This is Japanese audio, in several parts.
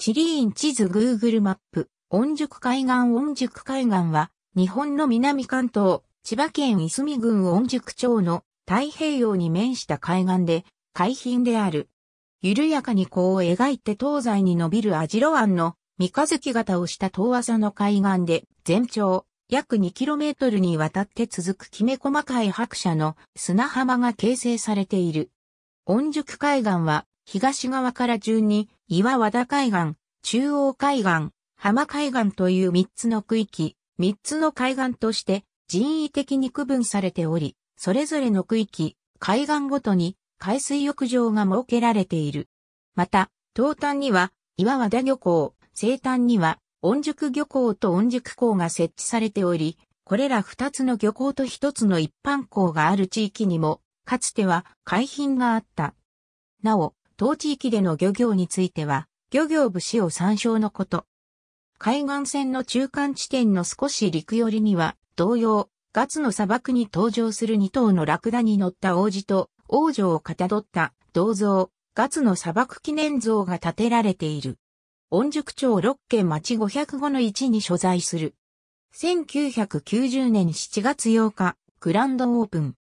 地理院地図 Google マップ、温宿海岸温宿海岸は、日本の南関東、千葉県いすみ郡温宿町の太平洋に面した海岸で、海浜である。緩やかに弧を描いて東西に伸びるアジロ湾の三日月型をした遠浅の海岸で、全長約 2km にわたって続くきめ細かい白砂の砂浜が形成されている。温宿海岸は東側から順に、岩和田海岸、中央海岸、浜海岸という3つの区域、3つの海岸として人為的に区分されており、それぞれの区域、海岸ごとに海水浴場が設けられている。また、東端には岩和田漁港、西端には温宿漁港と温宿港が設置されており、これら2つの漁港と1つの一般港がある地域にも、かつては海浜があった。なお、当地域での漁業については、漁業部士を参照のこと。海岸線の中間地点の少し陸寄りには、同様、ガツの砂漠に登場する2頭のラクダに乗った王子と王女をかたどった銅像、ガツの砂漠記念像が建てられている。御宿町六県町505の1に所在する。1990年7月8日、グランドオープン。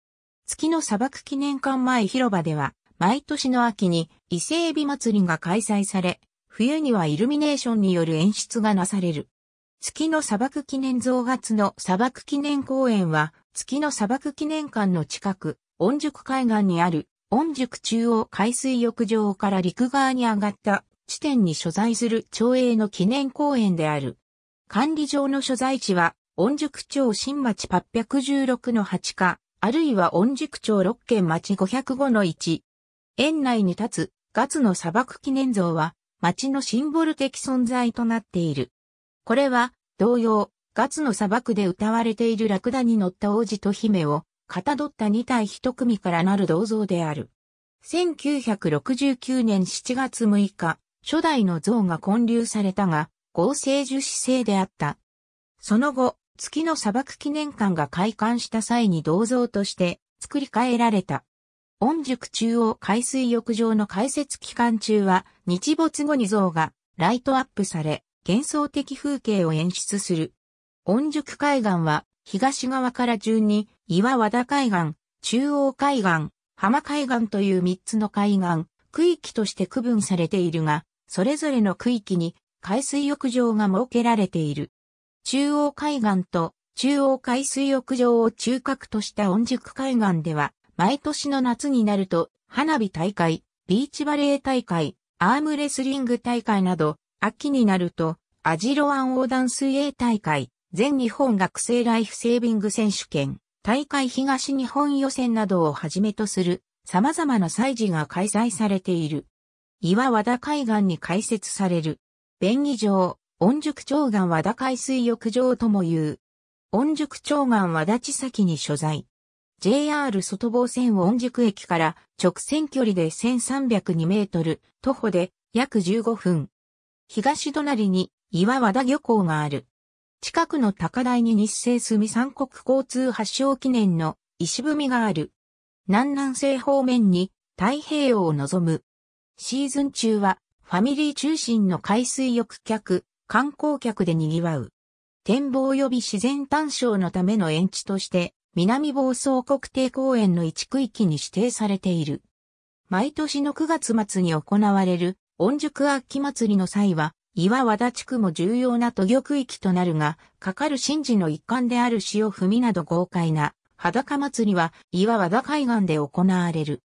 月の砂漠記念館前広場では、毎年の秋に伊勢海老祭りが開催され、冬にはイルミネーションによる演出がなされる。月の砂漠記念増月の砂漠記念公園は、月の砂漠記念館の近く、温宿海岸にある、温宿中央海水浴場から陸側に上がった地点に所在する町営の記念公園である。管理上の所在地は、温宿町新町816の8か、あるいは温宿町6県町505の1、園内に立つガツの砂漠記念像は町のシンボル的存在となっている。これは同様、ガツの砂漠で歌われているラクダに乗った王子と姫をかたどった2体1組からなる銅像である。1969年7月6日、初代の像が建立されたが、合成樹脂製であった。その後、月の砂漠記念館が開館した際に銅像として作り変えられた。温宿中央海水浴場の開設期間中は、日没後に像がライトアップされ、幻想的風景を演出する。温宿海岸は、東側から順に、岩和田海岸、中央海岸、浜海岸という三つの海岸、区域として区分されているが、それぞれの区域に海水浴場が設けられている。中央海岸と中央海水浴場を中核とした温宿海岸では、毎年の夏になると、花火大会、ビーチバレー大会、アームレスリング大会など、秋になると、アジロ湾横断水泳大会、全日本学生ライフセービング選手権、大会東日本予選などをはじめとする、様々な祭事が開催されている。岩和田海岸に開設される。便宜上、温宿長岸和田海水浴場とも言う。温宿長岸和田地崎に所在。JR 外房線御宿駅から直線距離で1302メートル、徒歩で約15分。東隣に岩和田漁港がある。近くの高台に日清住三国交通発祥記念の石踏みがある。南南西方面に太平洋を望む。シーズン中はファミリー中心の海水浴客、観光客で賑わう。展望及び自然探照のための園地として南房総国定公園の一区域に指定されている。毎年の9月末に行われる、温宿秋祭りの際は、岩和田地区も重要な土漁区域となるが、かかる神事の一環である潮踏みなど豪快な裸祭りは岩和田海岸で行われる。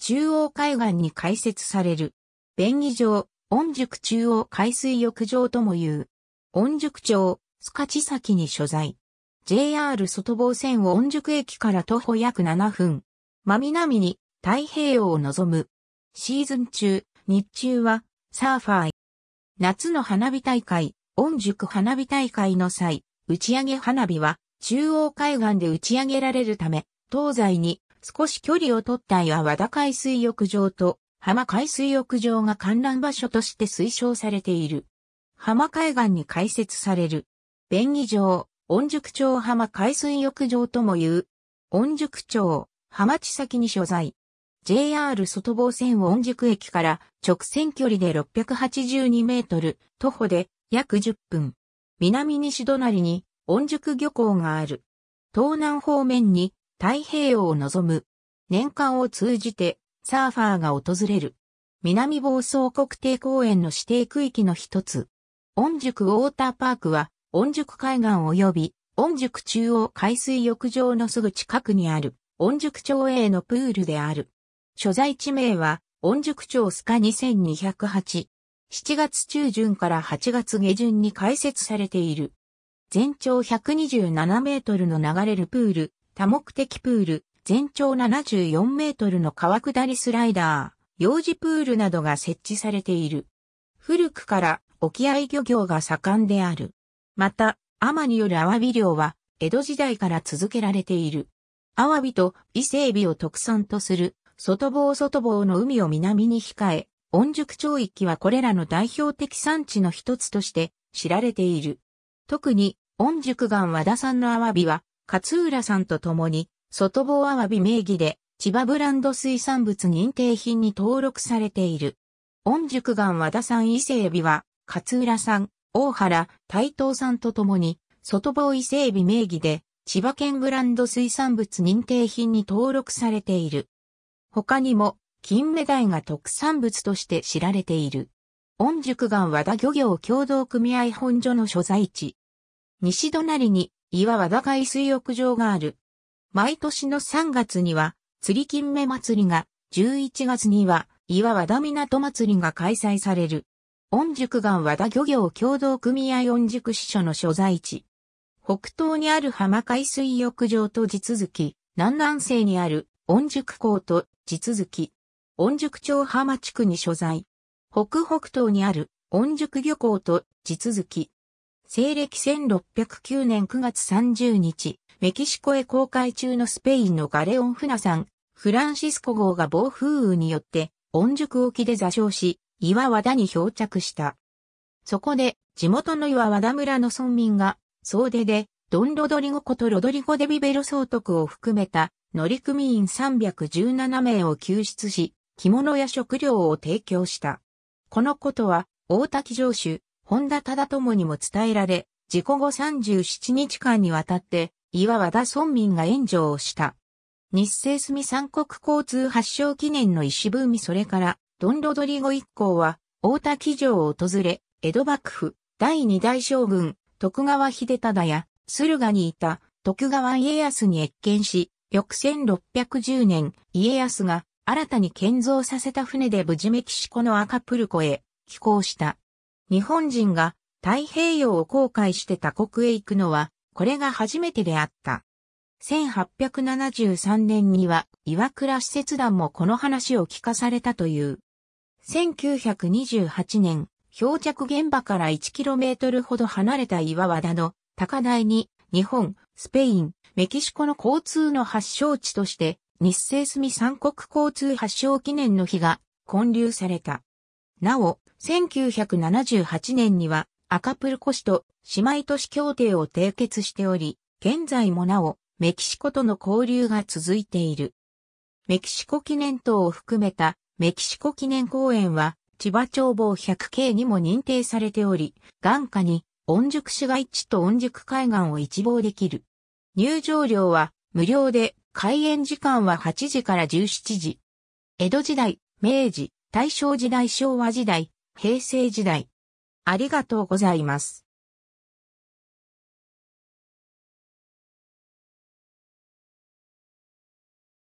中央海岸に開設される。便宜上、温宿中央海水浴場とも言う。温宿町、須賀地崎に所在。JR 外房線を温宿駅から徒歩約7分。真南に太平洋を望む。シーズン中、日中はサーファー。夏の花火大会、温宿花火大会の際、打ち上げ花火は中央海岸で打ち上げられるため、東西に少し距離を取った岩和田海水浴場と浜海水浴場が観覧場所として推奨されている。浜海岸に開設される。便宜上、温宿町浜海水浴場とも言う。温宿町、浜地先に所在。JR 外房線温宿駅から直線距離で682メートル、徒歩で約10分。南西隣に温宿漁港がある。東南方面に太平洋を望む。年間を通じてサーファーが訪れる。南房総国定公園の指定区域の一つ。温宿ウォーターパークは温宿海岸及び、温宿中央海水浴場のすぐ近くにある、温宿町 A のプールである。所在地名は、温宿町スカ2208。7月中旬から8月下旬に開設されている。全長127メートルの流れるプール、多目的プール、全長74メートルの川下りスライダー、幼児プールなどが設置されている。古くから沖合漁業が盛んである。また、天によるアワビ漁は、江戸時代から続けられている。アワビと伊勢エビを特産とする、外房外房の海を南に控え、温宿町域はこれらの代表的産地の一つとして知られている。特に、温宿岩和田産のアワビは、勝浦さんと共に、外房アワビ名義で、千葉ブランド水産物認定品に登録されている。温宿岩和田産伊勢エビは、勝浦産、大原、台東さんと共に、外房伊海老名義で、千葉県ブランド水産物認定品に登録されている。他にも、金目鯛が特産物として知られている。御宿岩和田漁業協同組合本所の所在地。西隣に岩和田海水浴場がある。毎年の3月には釣り金目祭りが、11月には岩和田港祭りが開催される。御宿岩和田漁業協同組合御宿支所の所在地。北東にある浜海水浴場と地続き、南南西にある御宿港と地続き、御宿町浜地区に所在。北北東にある御宿漁港と地続き。西暦1609年9月30日、メキシコへ航海中のスペインのガレオン船さん、フランシスコ号が暴風雨によって、御宿沖で座礁し、岩和田に漂着した。そこで、地元の岩和田村の村民が、総出で、ドン・ロドリゴことロドリゴ・デビベロ総督を含めた乗組員317名を救出し、着物や食料を提供した。このことは、大滝城主、本田忠友にも伝えられ、事故後37日間にわたって、岩和田村民が援助をした。日清住三国交通発祥記念の石踏みそれから、ドン・ロドリゴ一行は、大田騎乗を訪れ、江戸幕府、第二代将軍、徳川秀忠や、駿河にいた徳川家康に謁見し、翌1610年、家康が新たに建造させた船で無事メキシコのアカプルコへ寄港した。日本人が太平洋を航海して他国へ行くのは、これが初めてであった。1873年には岩倉使節団もこの話を聞かされたという。1928年、漂着現場から 1km ほど離れた岩和田の高台に日本、スペイン、メキシコの交通の発祥地として日清住三国交通発祥記念の日が建立された。なお、1978年にはアカプルコ市と姉妹都市協定を締結しており、現在もなおメキシコとの交流が続いている。メキシコ記念塔を含めたメキシコ記念公園は千葉町望1 0 0系にも認定されており、眼下に温宿市街地と温宿海岸を一望できる。入場料は無料で開園時間は8時から17時。江戸時代、明治、大正時代、昭和時代、平成時代。ありがとうございます。